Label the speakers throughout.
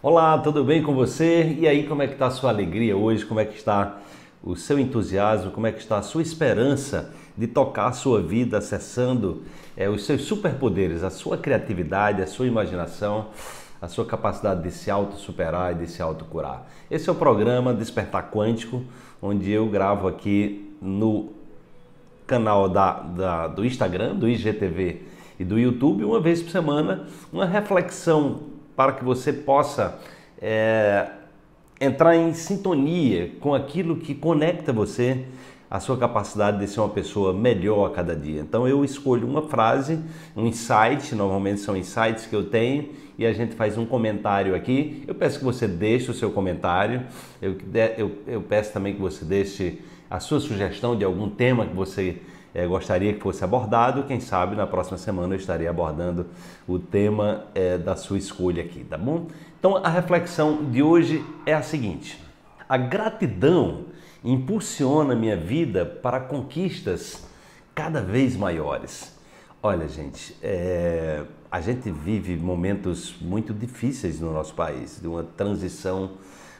Speaker 1: Olá, tudo bem com você? E aí, como é que está a sua alegria hoje? Como é que está o seu entusiasmo? Como é que está a sua esperança de tocar a sua vida acessando é, os seus superpoderes, a sua criatividade, a sua imaginação, a sua capacidade de se auto-superar e de se auto-curar? Esse é o programa Despertar Quântico, onde eu gravo aqui no canal da, da do Instagram, do IGTV e do YouTube, uma vez por semana, uma reflexão para que você possa é, entrar em sintonia com aquilo que conecta você à sua capacidade de ser uma pessoa melhor a cada dia. Então eu escolho uma frase, um insight, normalmente são insights que eu tenho, e a gente faz um comentário aqui. Eu peço que você deixe o seu comentário, eu, eu, eu peço também que você deixe a sua sugestão de algum tema que você é, gostaria que fosse abordado. Quem sabe na próxima semana eu estarei abordando o tema é, da sua escolha aqui, tá bom? Então a reflexão de hoje é a seguinte: a gratidão impulsiona minha vida para conquistas cada vez maiores. Olha, gente, é, a gente vive momentos muito difíceis no nosso país, de uma transição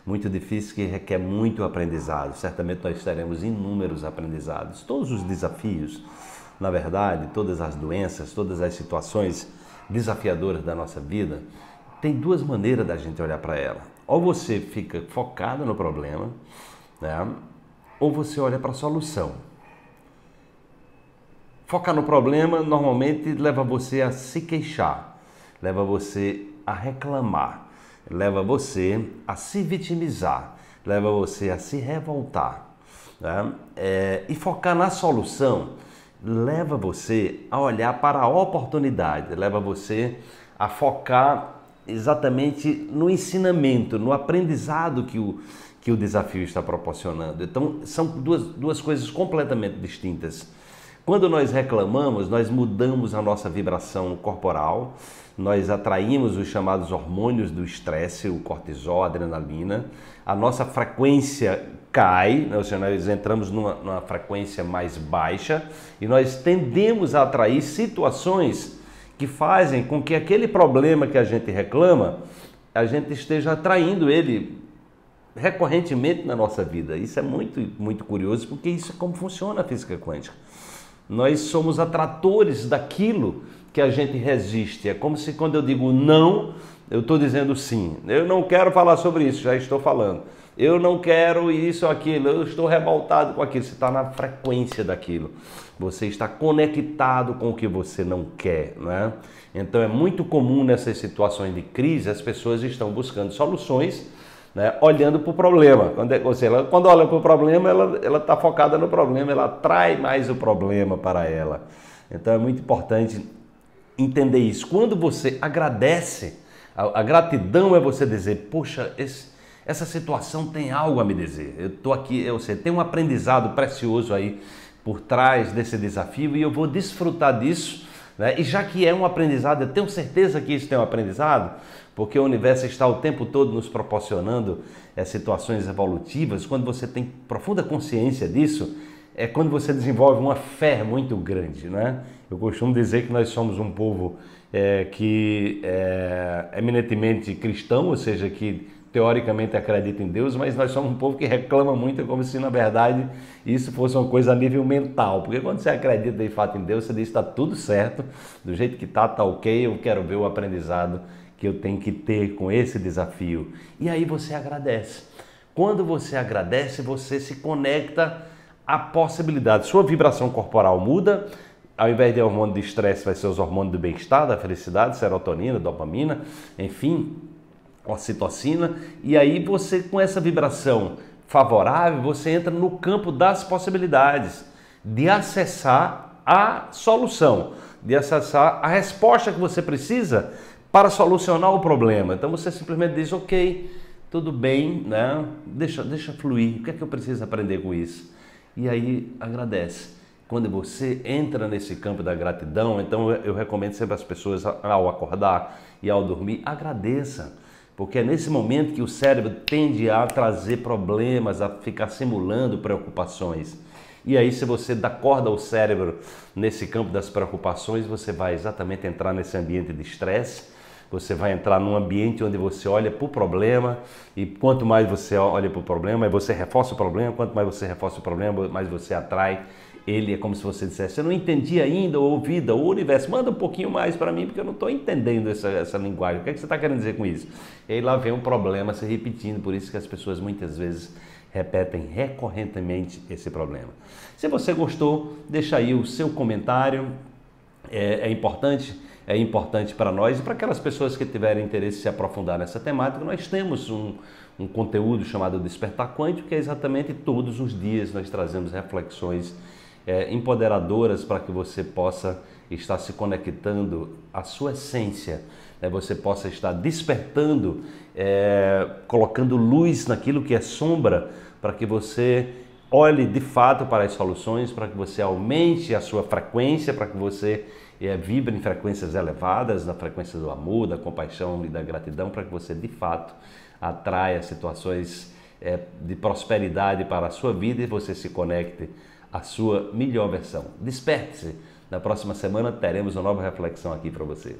Speaker 1: muito difícil que requer muito aprendizado. Certamente nós teremos inúmeros aprendizados. Todos os desafios, na verdade, todas as doenças, todas as situações desafiadoras da nossa vida, tem duas maneiras da gente olhar para ela. Ou você fica focado no problema, né? ou você olha para a solução. Focar no problema normalmente leva você a se queixar, leva você a reclamar leva você a se vitimizar, leva você a se revoltar. Né? É, e focar na solução leva você a olhar para a oportunidade, leva você a focar exatamente no ensinamento, no aprendizado que o, que o desafio está proporcionando. Então, são duas, duas coisas completamente distintas. Quando nós reclamamos, nós mudamos a nossa vibração corporal, nós atraímos os chamados hormônios do estresse, o cortisol, a adrenalina, a nossa frequência cai, né? ou seja, nós entramos numa, numa frequência mais baixa e nós tendemos a atrair situações que fazem com que aquele problema que a gente reclama, a gente esteja atraindo ele recorrentemente na nossa vida. Isso é muito, muito curioso, porque isso é como funciona a física quântica. Nós somos atratores daquilo que a gente resiste. É como se quando eu digo não, eu estou dizendo sim. Eu não quero falar sobre isso, já estou falando. Eu não quero isso ou aquilo, eu estou revoltado com aquilo. Você está na frequência daquilo. Você está conectado com o que você não quer, né? Então é muito comum nessas situações de crise as pessoas estão buscando soluções né, olhando para o problema. Quando, é, ou seja, ela, quando olha para o problema, ela está focada no problema, ela atrai mais o problema para ela. Então é muito importante entender isso. Quando você agradece, a, a gratidão é você dizer, poxa, esse, essa situação tem algo a me dizer. Eu estou aqui, eu sei, tem um aprendizado precioso aí por trás desse desafio e eu vou desfrutar disso. Né? E já que é um aprendizado, eu tenho certeza que isso tem um aprendizado, porque o universo está o tempo todo nos proporcionando é, situações evolutivas. Quando você tem profunda consciência disso, é quando você desenvolve uma fé muito grande, né? Eu costumo dizer que nós somos um povo é, que é eminentemente cristão, ou seja, que teoricamente acredita em Deus, mas nós somos um povo que reclama muito, é como se na verdade isso fosse uma coisa a nível mental. Porque quando você acredita de fato em Deus, você diz: está tudo certo, do jeito que está, está ok, eu quero ver o aprendizado que eu tenho que ter com esse desafio. E aí você agradece. Quando você agradece, você se conecta à possibilidade. Sua vibração corporal muda, ao invés de hormônio de estresse, vai ser os hormônios do bem-estar, da felicidade, serotonina, dopamina, enfim ocitocina, e aí você, com essa vibração favorável, você entra no campo das possibilidades de acessar a solução, de acessar a resposta que você precisa para solucionar o problema. Então você simplesmente diz, ok, tudo bem, né? deixa, deixa fluir, o que é que eu preciso aprender com isso? E aí agradece. Quando você entra nesse campo da gratidão, então eu recomendo sempre as pessoas ao acordar e ao dormir, agradeça porque é nesse momento que o cérebro tende a trazer problemas, a ficar simulando preocupações. E aí, se você dá corda ao cérebro nesse campo das preocupações, você vai exatamente entrar nesse ambiente de estresse. Você vai entrar num ambiente onde você olha para o problema e quanto mais você olha para o problema, você reforça o problema, quanto mais você reforça o problema, mais você atrai ele é como se você dissesse, eu não entendi ainda, ou vida, ou universo, manda um pouquinho mais para mim, porque eu não estou entendendo essa, essa linguagem. O que, é que você está querendo dizer com isso? E aí lá vem um problema se repetindo, por isso que as pessoas muitas vezes repetem recorrentemente esse problema. Se você gostou, deixa aí o seu comentário, é, é importante é importante para nós e para aquelas pessoas que tiverem interesse em se aprofundar nessa temática, nós temos um, um conteúdo chamado Despertar Quântico, que é exatamente todos os dias nós trazemos reflexões é, empoderadoras para que você possa estar se conectando à sua essência, né? você possa estar despertando, é, colocando luz naquilo que é sombra, para que você olhe de fato para as soluções, para que você aumente a sua frequência, para que você é, vibre em frequências elevadas, na frequência do amor, da compaixão e da gratidão, para que você de fato atraia situações é, de prosperidade para a sua vida e você se conecte a sua melhor versão. Desperte-se! Na próxima semana teremos uma nova reflexão aqui para você.